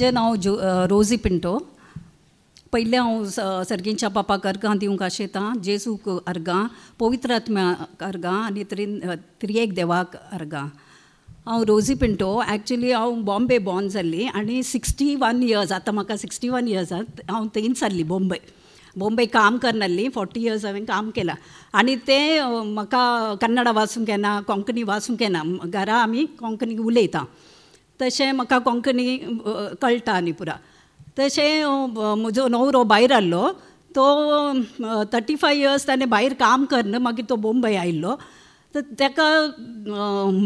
म्हजें नांव जो रोजी पिंटो पयलें हांव सर्गेंच्या बापाक अर्गां दिवंक काशेता जेजूक अर्गां पवित्र अर्गां आनी त्रिन त्रियेक देवाक अर्गां हांव रोजी पिंटो ॲक्च्युली हांव बॉम्बे बॉर्न जाल्ली आनी सिक्स्टी वन इयर्स आतां म्हाका सिक्स्टी वन इयर्सांत हांव थंयच जाल्ली बॉम्बे बॉम्बे काम करनासली फोर्टी इयर्स हांवें काम केलां आनी तें म्हाका कन्नडा वाचूंक येना कोंकणी वाचूंक येना घरा आमी कोंकणी उलयता तशें म्हाका कोंकणी कळटा आनी पुरा तशें म्हजो नवरो भायर आहलो तो थर्टी फाय इयर्स ताणें भायर काम करना मागीर तो बोंबय आयिल्लो तर ताका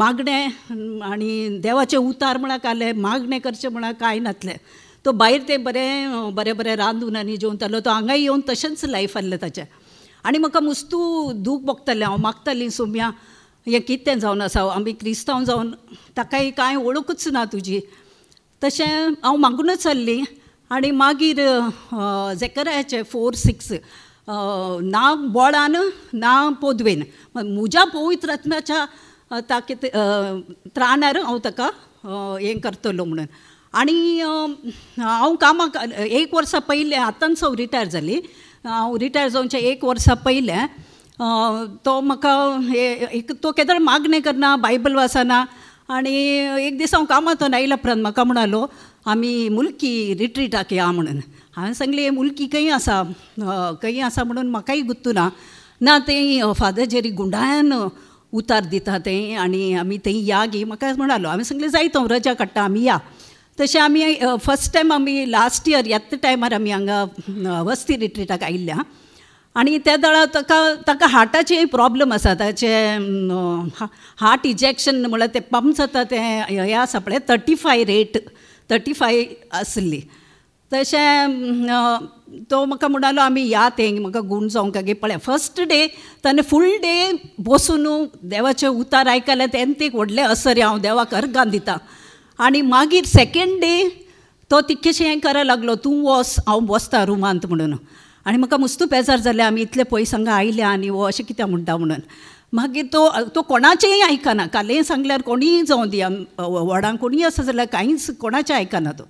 मागणें आनी देवाचें उतार म्हणाक आलें मागणें करचें म्हणाक कांय नासलें तो भायर तें बरें बरें बरें रांदून आनी जेवतालो तो हांगा येवन तशेंच लायफ आहलें ताचें आनी म्हाका मुस्तू दूख भोगतालें हांव मागतालीं सोम्या हे कितें जावन आसा आमी क्रिस्तांव जावन ताकाय कांय ओळखूच ना तुजी तशें हांव मागुनूच चल्ली आनी मागीर जेकरायाचें फोर सिक्स ना बोळान ना पोदवेन म्हज्या पवित्र रत्नाच्या ताके त्राणार हांव ताका हें करतलो म्हणून आनी हांव कामाक एक वर्सा पयलें आतां रिटायर जाली हांव रिटायर जावनच्या एक वर्सा पयलें तो म्हाका हे एक तो केदार मागणें करना बायबल वाचना आनी एक दीस हांव कामांतून आयल्या उपरांत म्हाका म्हणालो आमी मुल्की रिट्रीटाक या म्हणून हांवें सांगलें मुल्की खंय आसा खंय आसा म्हणून म्हाकाय गुत्तू ना ना ते फादर जेरी गुंडायान उतार दिता ते आनी आमी थंय या गी म्हाका म्हणालो हांवें सांगलें जायत हांव रजा काडटा आमी या तशें आमी फर्स्ट टायम आमी लास्ट इयर येत टायमार आमी हांगा वस्ती रिट्रीटाक आयिल्ल्या आणि त्या दळा ताका ताका हार्टाचे प्रॉब्लम आसा ताचे हार्ट इजेक्शन म्हणल्यार ते पंप जाता ते हे आसा पळय thirty five rate thirty five आसली तशें तो म्हाका म्हणालो आमी या ते म्हाका गूण जावंक पळय फर्स्ट डे ताणें फूल डे बसून देवाचे उतार आयकले तेन्ना ते व्हडलें असर हांव देवाक अर्गान दिता आनी मागीर सेकेंड डे तो तितकेशें हें करा लागलो तूं वस हांव बसता रुमांत म्हणून आणि म्हाका मस्तू बेजार झाले आम्ही इतले पयस हांगा आयल्या आणि वो अशें कित्याक म्हणटा म्हणून मागीर तो तो कोणाचे आयकना कालें सांगल्यार कोणीय जाऊ दिया व्हडांक कोणी आसा जाल्यार कांयच कोणाचे ऐकना तो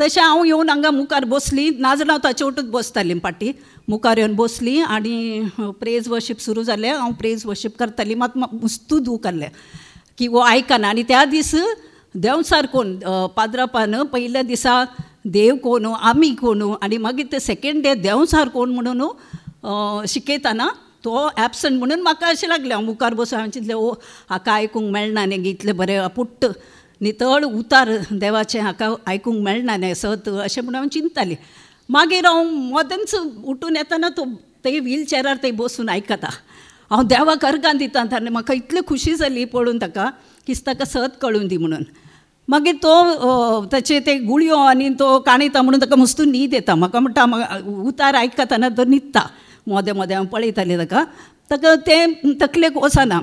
तशें हांव येवन हांगा मुखार बसली नाजाल्यार हांव ताचेवटूच बसतालीं पाटी मुखार येवन बसली आणि प्रेज वर्शीप सुरू झाले हांव प्रेज वर्शीप करतालीं मात मुस्तू दूख आसलें की वो ऐकना आणि त्या दीस देंवसार कोण पाद्रापान पहिल्या दिसा देव कोण आम्ही कोण आणि मागीर ते सेकंड डे देवसार कोण म्हणून शिकयताना तो ॲबसंट म्हणून म्हाका अशें लागलें हांव मुखार बसून हांवें चिंतलें ओ हाका आयकूंक मेळना न्ही इतलें बरें पुट्ट नितळ उतार देवाचें हाका आयकूंक मेळना न्ही सत अशें म्हणून हांव चिंतालें मागीर हांव मदनच उठून येताना तो ते व्हीलचेरार ते बसून आयकता हांव देवाक अर्गान दिता ताणें म्हाका इतली खुशी जाली पळोवन ताका की ताका सत कळून दी म्हणून मागीर तो ताचे ते गुळयो आनी तो काणयता म्हणून ताका मस्तून न्हीद येता म्हाका म्हणटा उतार आयकताना तो न्हिदता मोदे मोदें हांव पळयतालें ताका ताका ते तकलेक वचना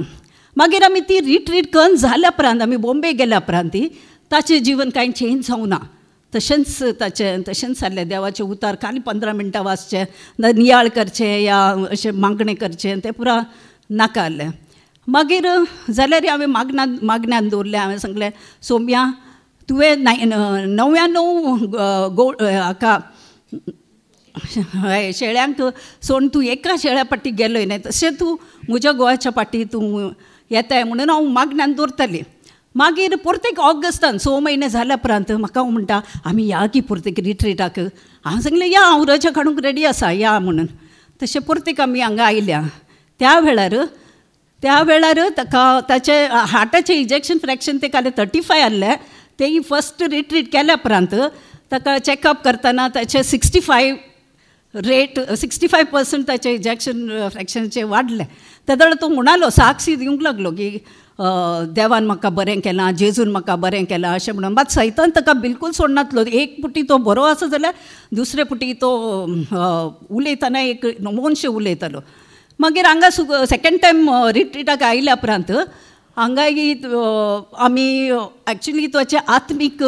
मागीर आमी ती रिट्रीट करून जाल्या उपरांत आमी बॉम्बे गेल्या उपरांत ती ताचें जिवन कांय चेंज जावं ना तशेंच ताचें तशेंच जाल्लें देवाचें उतार खाली पंदरा मिनटां वाचचें नियाळ करचें या अशें मागणें करचें तें पुरा नाका आसलें मागीर जाल्यार हांवें मागना मागण्यान दवरलें हांवें सांगलें सोम्या तुवें नाय णव गो हाका हय शेळ्यांक सोडून तूं एका शेळ्या पाटी गेलोय न्हय तशें तूं म्हज्या गोंयाच्या पाटी तूं येताय म्हणून हांव मागण्यान दवरतालें मागीर परतेक ऑगस्टान स म्हयने जाल्या उपरांत म्हाका म्हणटा आमी या की परतेक रिट्रीटाक हांव सांगलें या हांव रजा काडूंक रेडी आसा या म्हणून तशें परतेक आमी हांगा आयल्या त्या वेळार त्यावेळार ताका ताचे हार्टाचें इंजेक्शन फ्रॅक्शन ते काल थर्टी फाय आसले ते फस्ट रिट्रीट केल्या उपरांत ताका चॅकअप करतना ताचे sixty five rate sixty five percent ताचे इंजेक्शन फ्रॅक्शनचे वाडले तेदो तो म्हणालो साक्षी दिवंक लागलो की देवान म्हाका बरें केलां जेजून म्हाका बरें केलां अशें म्हणून मात सैतान ताका बिलकूल सोडनातलो एक पुटी तो बरो आसा जाल्यार दुसरे पुटी तो उलयतना एक नमोनशे उलयतालो मागीर हांगा सुग सेकेंड टायम रिट्रिटाक आयल्या उपरांत हांगाय आमी एक्चुली ताचें आत्मीक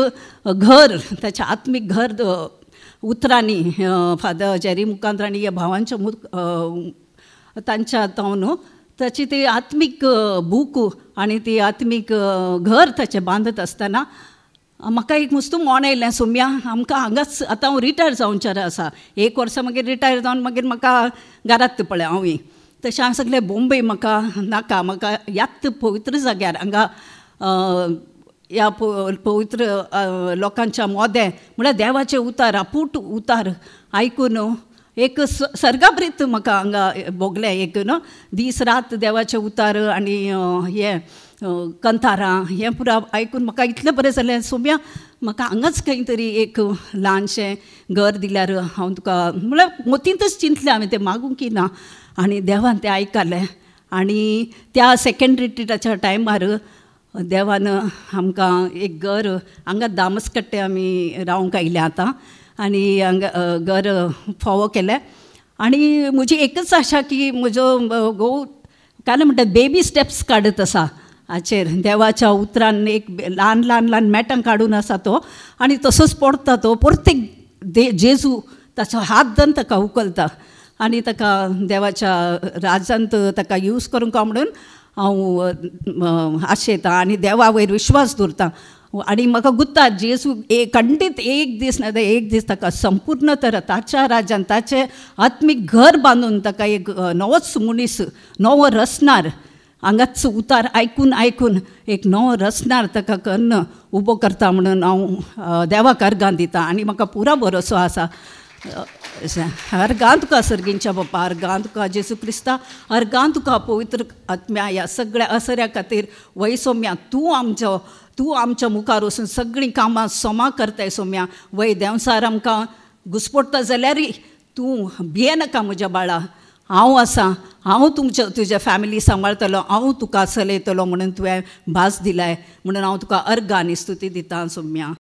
घर ताचें आत्मीक घर उतरांनी फादर जेरी राणी ह्या भावांच्या मु तांच्या हातांव न्हू ताची ती आत्मीक बूक आनी ती आत्मीक घर ताचें बांदत आसतना म्हाका एक मुस्तू मोण आयलें सोम्या आमकां हांगाच आतां हांव रिटायर जावनचें आसा एक वर्सा मागीर रिटायर जावन मागीर म्हाका घरांत पळय हांवूय तशें हांव सगळे बॉम्बे म्हाका नाका म्हाका यात पवित्र जाग्यार हांगा ह्या पवित्र लोकांच्या मोदें म्हळ्यार देवाचे उतार आपूट उतार आयकून एक सर्गाप्रीत म्हाका हांगा भोगलें एक न्हू दीस रात देवाचे उतार आनी हे कंथारां हें पुरा आयकून म्हाका इतलें बरें जालें सोम्या म्हाका हांगाच खंय तरी एक ल्हानशें घर दिल्यार हांव तुका म्हळ्यार मतींतच चिंतलें हांवें तें मागूंक की ना आणि देवान ते आयकालें आणि त्या सेकंड रिट्रीटाच्या टायमार देवान आमकां एक घर हांगा दामसकट्टे आमी रावंक आयले आतां आनी हांगा घर फोवो केलें आणि म्हजी एकच आशा की म्हजो घोव काय म्हणतात बेबी स्टेप्स काढत असा हाचेर देवाच्या उतरान एक ल्हान ल्हान ल्हान मॅटां काडून असा तो आणि तसोच पडता तो परतेक दे जेजू ताचो हात धरून ताका उकलता आणि ताका देवाच्या राजांत ताका यूज करूंक म्हणून हांव आशेता आनी देवा वयर विश्वास दवरतां आनी म्हाका गुत्ता जेजू एक खंडीत एक दीस ना एक दीस ताका संपूर्ण तर ताच्या राज्यान ताचे आत्मीक घर बांदून ताका एक नवोच मनीस नवो रसनार हांगाच उतार आयकून आयकून एक नवो रसनार ताका कन्न उबो करता म्हणून हांव देवाक अर्गां दिता आनी म्हाका पुरा भरोसो आसा अर्गांत तुका सर्गींच्या बापा अर्गांत तुका क्रिस्ता अर्गांत पवित्र आत्म्या ह्या सगळ्या असऱ्या खातीर वही सोम्या तूं आमचो तूं आमच्या मुखार वचून सगळीं कामां सोमा करताय सोम्या वय देंवसार आमकां घुस्पट्टा जाल्यारय तूं नाका म्हज्या बाळा हांव आसा हांव तुमच्या तुज्या फॅमिली सांबाळतलो हांव तुका चलयतलो म्हणून तुवें भास दिलाय म्हणून हांव तुका अर्गांनी स्तुती दितां सोम्या